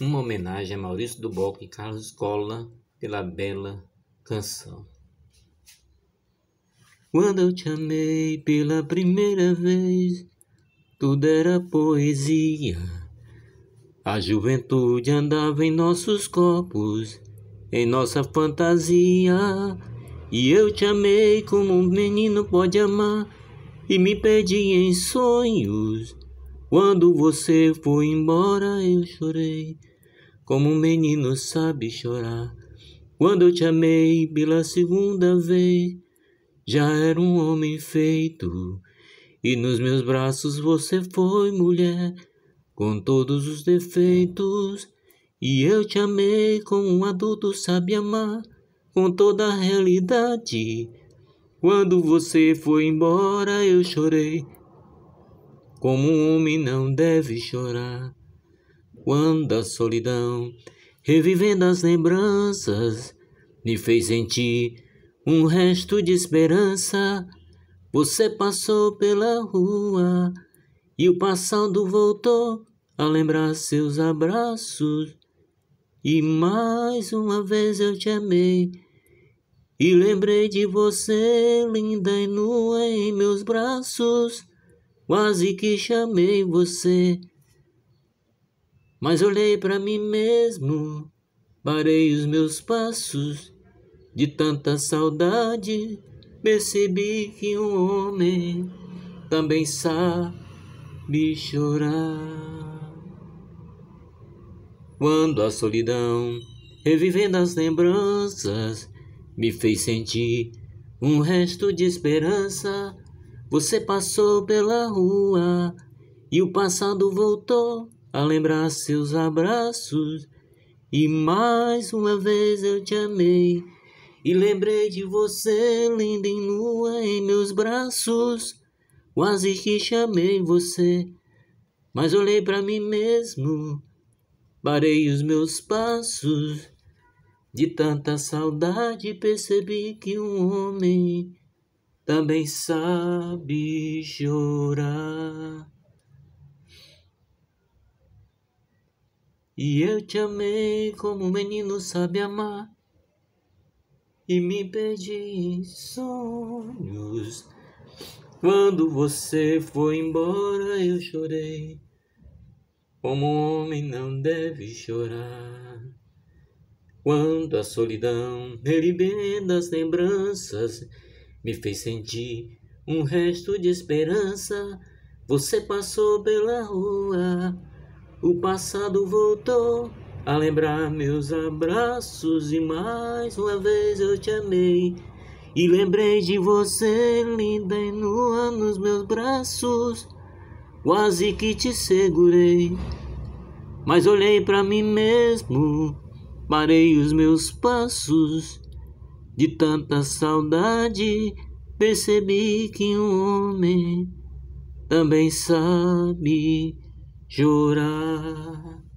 uma homenagem a Maurício Duboc e Carlos Cola pela bela canção. Quando eu te amei pela primeira vez, tudo era poesia. A juventude andava em nossos corpos, em nossa fantasia. E eu te amei como um menino pode amar, e me perdi em sonhos. Quando você foi embora, eu chorei como um menino sabe chorar. Quando eu te amei pela segunda vez, já era um homem feito, e nos meus braços você foi mulher, com todos os defeitos. E eu te amei como um adulto sabe amar, com toda a realidade. Quando você foi embora, eu chorei, como um homem não deve chorar. Quando a solidão, revivendo as lembranças, me fez sentir um resto de esperança. Você passou pela rua e o passado voltou a lembrar seus abraços. E mais uma vez eu te amei e lembrei de você, linda e nua em meus braços. Quase que chamei você. Mas olhei para mim mesmo, parei os meus passos. De tanta saudade, percebi que um homem também sabe chorar. Quando a solidão, revivendo as lembranças, me fez sentir um resto de esperança. Você passou pela rua e o passado voltou a lembrar seus abraços. E mais uma vez eu te amei. E lembrei de você, linda e nua, em meus braços. Quase que chamei você, mas olhei para mim mesmo. Parei os meus passos. De tanta saudade percebi que um homem também sabe chorar. E eu te amei como um menino sabe amar. E me perdi em sonhos. Quando você foi embora, eu chorei. Como um homem não deve chorar. Quando a solidão bem das lembranças me fez sentir um resto de esperança, você passou pela rua o passado voltou a lembrar meus abraços e mais uma vez eu te amei. E lembrei de você, linda e nua nos meus braços, quase que te segurei. Mas olhei para mim mesmo, parei os meus passos. De tanta saudade, percebi que um homem também sabe jurar